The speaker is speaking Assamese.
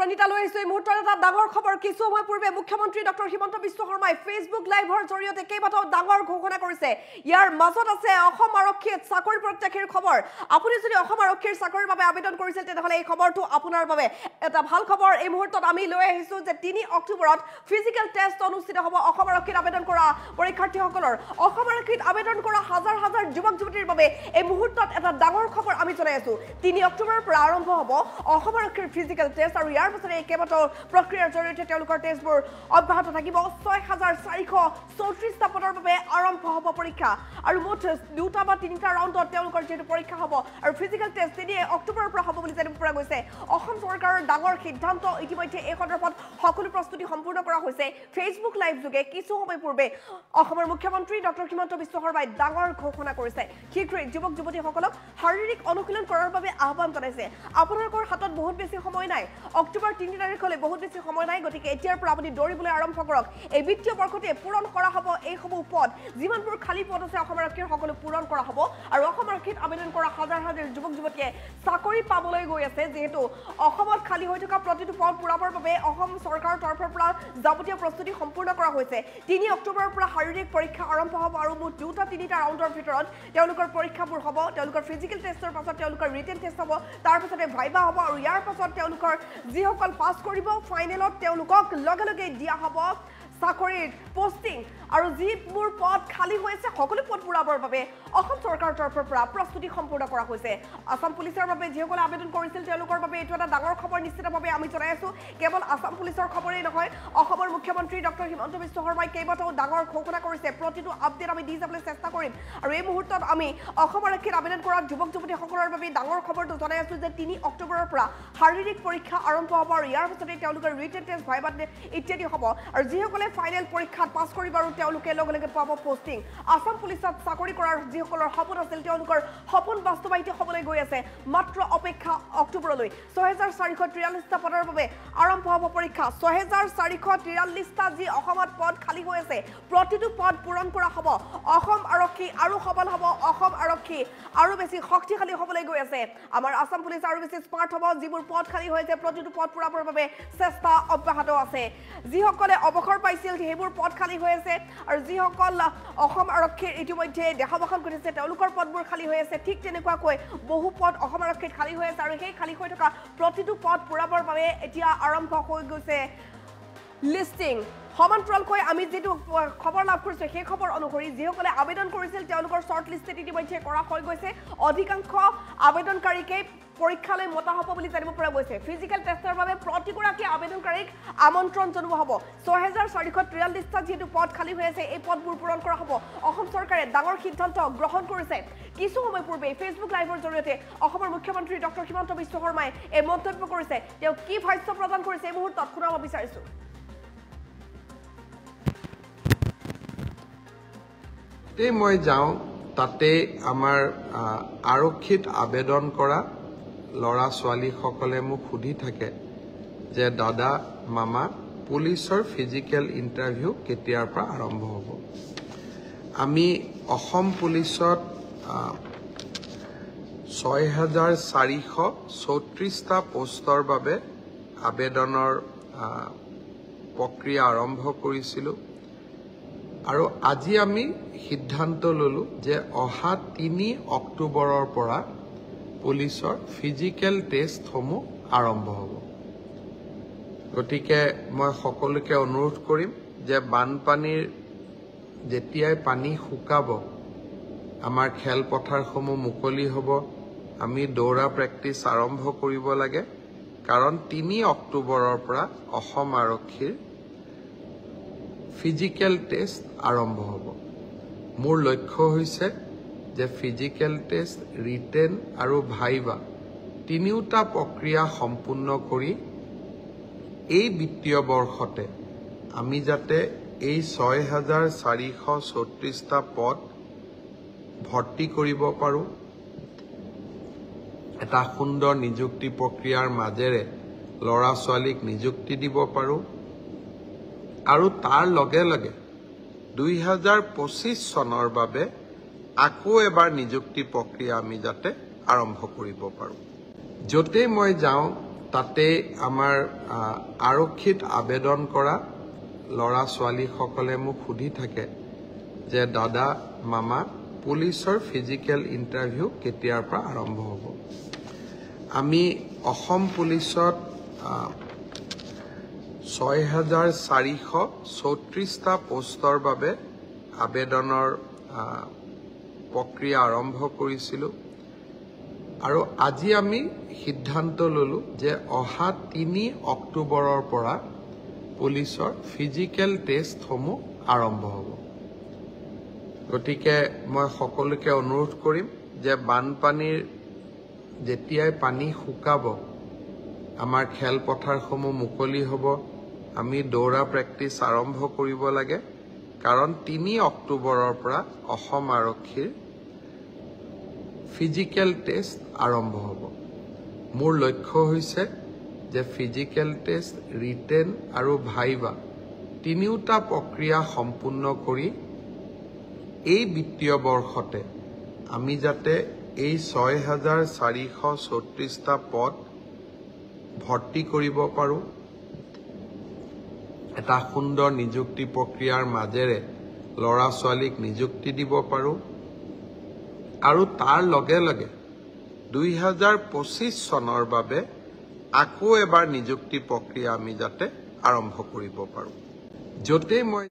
প্ৰণীতা লৈ আহিছোঁ এই মুহূৰ্তত এটা ডাঙৰ খবৰ কিছু সময় পূৰ্বে মুখ্যমন্ত্ৰী ডক্টৰ হিমন্ত বিশ্ব শৰ্মাই ফেচবুক লাইভৰ জৰিয়তে কেইবাটাও ডাঙৰ ঘোষণা কৰিছে ইয়াৰ মাজত আছে অসম আৰক্ষীৰ চাকৰি প্ৰত্যাশীৰ খবৰ আপুনি যদি অসম আৰক্ষীৰ চাকৰিৰ বাবে আবেদন কৰিছিল তেনেহ'লে এই খবৰটো আপোনাৰ বাবে এটা ভাল খবৰ এই মুহূৰ্তত আমি লৈ আহিছোঁ যে তিনি অক্টোবৰত ফিজিকেল টেষ্ট অনুষ্ঠিত হ'ব অসম আৰক্ষীত আবেদন কৰা পৰীক্ষাৰ্থীসকলৰ অসম আৰক্ষীত আবেদন কৰা হাজাৰ হাজাৰ যুৱক যুৱতীৰ বাবে এই মুহূৰ্তত এটা ডাঙৰ খবৰ আমি জনাই আছোঁ তিনি অক্টোবৰৰ পৰা আৰম্ভ হ'ব অসম আৰক্ষীৰ ফিজিকেল টেষ্ট আৰু ইয়াৰ তারপরে একে বছর প্রক্রিয়ার জড়িয়ে টেস্টবর অব্যাহত থাকি ছয় হাজার চারিশ চৌত্রিশটা পদের আরম্ভ হব পরীক্ষা আর মুঠ দুটা বা তিনটা রাউন্ডতর যে পরীক্ষা হব আর ফিজিক্যাল টেস্ট তিনিয়ে অক্টোবরের হব বলে জানিপরা গেছে সরকারের ডর সিদ্ধান্ত ইতিমধ্যে এই সন্দর্ভত সকল প্রস্তুতি সম্পূর্ণ করা হয়েছে ফেসবুক লাইভ যোগে কিছু সময় পূৰ্বে অসমৰ মুখ্যমন্ত্ৰী ডক্টৰ হিমন্ত বিশ্ব শৰ্মাই ডাঙৰ ঘোষণা কৰিছে শীঘ্ৰেই যুৱক যুৱতীসকলক শাৰীৰিক অনুশীলন কৰাৰ বাবে আহ্বান জনাইছে আপোনালোকৰ হাতত বহুত বেছি সময় নাই অক্টোবৰ অক্টোবৰ তিন তাৰিখলে বহুত বেছি সময় নাই গতিকে এতিয়াৰ পৰা আপুনি দৌৰিবলৈ আৰম্ভ কৰক এই বিত্তীয় বৰ্ষতে পূৰণ কৰা হব এইসমূহ সময় পদ যিমান খালি পদ আছে আৰক্ষীৰ সকলো পূৰণ কৰা হব আৰু অসম আৰক্ষীত আবেদন কৰা হাজাৰ হাজাৰ যুবক যুবতী চাকৰি পাবলে গৈ আছে যেহেতু খালি হয়ে থাকা প্ৰতি পদ তৰফৰ পৰা যাৱতীয় প্ৰস্তুতি সম্পূৰ্ণ কৰা হৈছে তিনি অক্টোবৰৰ পৰা শাৰীৰিক পৰীক্ষা আৰম্ভ হব আৰু মোট দুটা তিনিটা ৰাউণ্ডৰ ভিতৰত তেওঁলোকৰ পৰীক্ষাবোৰ হব তেওঁলোকৰ ফিজিকেল টেষ্টৰ পাছত তেওঁলোকৰ ৰিটেইন টেষ্ট হব তাৰপৰে ভাইবা হব আৰ ইয়াৰ পাশে যখন যিসকল পাছ কৰিব ফাইনেলত তেওঁলোকক লগে লগে দিয়া হ'ব চাকৰিৰ পষ্টিং আৰু যিবোৰ পদ খালী হৈ আছে সকলো পদ পূৰাবৰ বাবে অসম চৰকাৰৰ তৰফৰ পৰা প্ৰস্তুতি সম্পূৰ্ণ কৰা হৈছে অসম পুলিচৰ বাবে যিসকলে আবেদন কৰিছিল তেওঁলোকৰ বাবে এইটো এটা ডাঙৰ খবৰ নিশ্চিতভাৱে আমি জনাই আছো কেৱল আসাম পুলিচৰ খবৰেই নহয় অসমৰ মুখ্যমন্ত্ৰী ডক্টৰ হিমন্ত বিশ্ব শৰ্মাই কেইবাটাও ডাঙৰ ঘোষণা কৰিছে প্ৰতিটো আপডেট আমি দি যাবলৈ চেষ্টা কৰিম আৰু এই মুহূৰ্তত আমি অসম আৰক্ষীত আবেদন কৰা যুৱক যুৱতীসকলৰ বাবে ডাঙৰ খবৰটো জনাই আছো যে তিনি অক্টোবৰৰ পৰা শাৰীৰিক পৰীক্ষা আৰম্ভ হ'ব আৰু ইয়াৰ পিছতে তেওঁলোকৰ ৰিটেন টেষ্ট ভাইবা ইত্যাদি হ'ব আৰু যিসকলে ফাইনেল পৰীক্ষাত পাছ কৰিব আৰু তেওঁলোকে লগে লগে পাব পষ্টিং আসাম পুলিচত চাকৰি কৰাৰ যিসকলৰ সপোন আছিল তেওঁলোকৰ সপোন বাস্তৱায়িত হ'বলৈ গৈ আছে মাত্ৰ অপেক্ষা অক্টোবৰলৈ ছহেজাৰ চাৰিশ তিৰাল্লিছটা পদৰ বাবে আৰম্ভ হ'ব পৰীক্ষা ছহেজাৰ চাৰিশ তিৰাল্লিছটা যি অসমত পদ খালী হৈ আছে প্ৰতিটো পদ পূৰণ কৰা হ'ব অসম আৰক্ষী আৰু সবল হ'ব অসম আৰক্ষী আৰু বেছি শক্তিশালী হ'বলৈ গৈ আছে আমাৰ আসাম পুলিচ আৰু বেছি স্মাৰ্ট হ'ব যিবোৰ পদ খালী হৈ আছে প্ৰতিটো পদ পূৰাবৰ বাবে চেষ্টা অব্যাহত আছে যিসকলে অৱসৰ পাইছিল সেইবোৰ পদ খালী হৈ আছে আৰু যিসকল অসম আৰক্ষীৰ ইতিমধ্যে দেহাৱসান ঘটিছে তেওঁলোকৰ পদবোৰ খালী হৈ আছে ঠিক তেনেকুৱাকৈ বহু পদ অসম আৰক্ষীত খালী হৈ আছে আৰু সেই খালী হৈ থকা প্ৰতিটো পদ পূৰাবৰ বাবে এতিয়া আৰম্ভ হৈ গৈছে লিষ্টিং সমান্তৰালকৈ আমি যিটো খবৰ লাভ কৰিছোঁ সেই খবৰ অনুসৰি যিসকলে আবেদন কৰিছিল তেওঁলোকৰ শ্বৰ্ট লিষ্টেড ইতিমধ্যে কৰা হৈ গৈছে অধিকাংশ আবেদনকাৰীকেই পৰীক্ষালৈ মতা হ'ব বুলি জানিব পৰা গৈছে ফিজিকেল টেষ্টৰ বাবে প্ৰতিগৰাকী আবেদনকাৰীক আমন্ত্ৰণ জনোৱা হ'ব ছহেজাৰ চাৰিশ ত্ৰিয়াল্লিছটা যিহেতু পদ খালী হৈ আছে এই পদবোৰ পূৰণ কৰা হ'ব অসম চৰকাৰে ডাঙৰ সিদ্ধান্ত গ্ৰহণ কৰিছে কিছু সময় পূৰ্বেই ফেচবুক লাইভৰ জৰিয়তে অসমৰ মুখ্যমন্ত্ৰী ডক্টৰ হিমন্ত বিশ্ব শৰ্মাই এই মন্তব্য কৰিছে তেওঁ কি ভাষ্য প্ৰদান কৰিছে এই মুহূৰ্তত শুনাব বিচাৰিছোঁ যাতে মই যাওঁ তাতে আমাৰ আৰক্ষীত আবেদন কৰা ল'ৰা ছোৱালীসকলে মোক সুধি থাকে যে দাদা মামা পুলিচৰ ফিজিকেল ইণ্টাৰভিউ কেতিয়াৰ পৰা আৰম্ভ হ'ব আমি অসম পুলিচত ছয় হাজাৰ চাৰিশ চৌত্ৰিছটা পষ্টৰ বাবে আবেদনৰ প্ৰক্ৰিয়া আৰম্ভ কৰিছিলোঁ আৰু আজি আমি সিদ্ধান্ত ললোঁ যে অহা তিনি অক্টোবৰৰ পৰা পুলিচৰ ফিজিকেল টেষ্টসমূহ আৰম্ভ হ'ব গতিকে মই সকলোকে অনুৰোধ কৰিম যে বানপানীৰ যেতিয়াই পানী শুকাব আমাৰ খেলপথাৰসমূহ মুকলি হ'ব আমি দৌৰা প্ৰেক্টিচ আৰম্ভ কৰিব লাগে কাৰণ তিনি অক্টোবৰৰ পৰা অসম আৰক্ষীৰ ফিজিকেল টেষ্ট আৰম্ভ হব মোৰ লক্ষ্য হৈছে যে ফিজিকেল টেষ্ট ৰিটেন আৰু ভাইবা তিনিওটা প্ৰক্ৰিয়া সম্পূৰ্ণ কৰি এই বিত্তীয় বৰ্ষতে আমি যাতে এই ছয় হাজাৰ চাৰিশ ছত্ৰিশটা পদ ভৰ্তি কৰিব পাৰোঁ এটা সুন্দৰ নিযুক্তি প্ৰক্ৰিয়াৰ মাজেৰে ল'ৰা ছোৱালীক নিযুক্তি দিব পাৰোঁ আৰু তাৰ লগে লগে দুই হাজাৰ পঁচিছ চনৰ বাবে আকৌ এবাৰ নিযুক্তি প্ৰক্ৰিয়া আমি যাতে আৰম্ভ কৰিব পাৰোঁ য'তেই মই যাওঁ তাতে আমাৰ আৰক্ষীত আবেদন কৰা ল'ৰা ছোৱালীসকলে মোক সুধি থাকে যে দাদা মামা পুলিচৰ ফিজিকেল ইণ্টাৰভিউ কেতিয়াৰ পৰা আৰম্ভ হ'ব আমি অসম পুলিচত ছয় হাজাৰ চাৰিশ চৌত্ৰিছটা পোষ্টৰ বাবে আবেদনৰ প্ৰক্ৰিয়া আৰম্ভ কৰিছিলোঁ আৰু আজি আমি সিদ্ধান্ত ললোঁ যে অহা তিনি অক্টোবৰৰ পৰা পুলিচৰ ফিজিকেল টেষ্টসমূহ আৰম্ভ হ'ব গতিকে মই সকলোকে অনুৰোধ কৰিম যে বানপানীৰ যেতিয়াই পানী শুকাব আমাৰ খেলপথাৰসমূহ মুকলি হ'ব আমি দৌৰা প্ৰেক্টিচ আৰম্ভ কৰিব লাগে কাৰণ তিনি অক্টোবৰৰ পৰা অসম আৰক্ষীৰ ফিজিকেল টেষ্ট আৰম্ভ হ'ব মোৰ লক্ষ্য হৈছে যে ফিজিকেল টেষ্ট ৰিটেন আৰু ভাইবা তিনিওটা প্ৰক্ৰিয়া সম্পূৰ্ণ কৰি এই বিত্তীয় বৰ্ষতে আমি যাতে এই ছয় হাজাৰ চাৰিশ ছত্ৰিশটা পদ ভৰ্তি কৰিব পাৰোঁ এটা সুন্দৰ নিযুক্তি প্ৰক্ৰিয়াৰ মাজেৰে ল'ৰা ছোৱালীক নিযুক্তি দিব পাৰোঁ আৰু তাৰ লগে লগে দুই হাজাৰ পঁচিছ চনৰ বাবে আকৌ এবাৰ নিযুক্তি প্ৰক্ৰিয়া আমি যাতে আৰম্ভ কৰিব পাৰোঁ য'তেই মই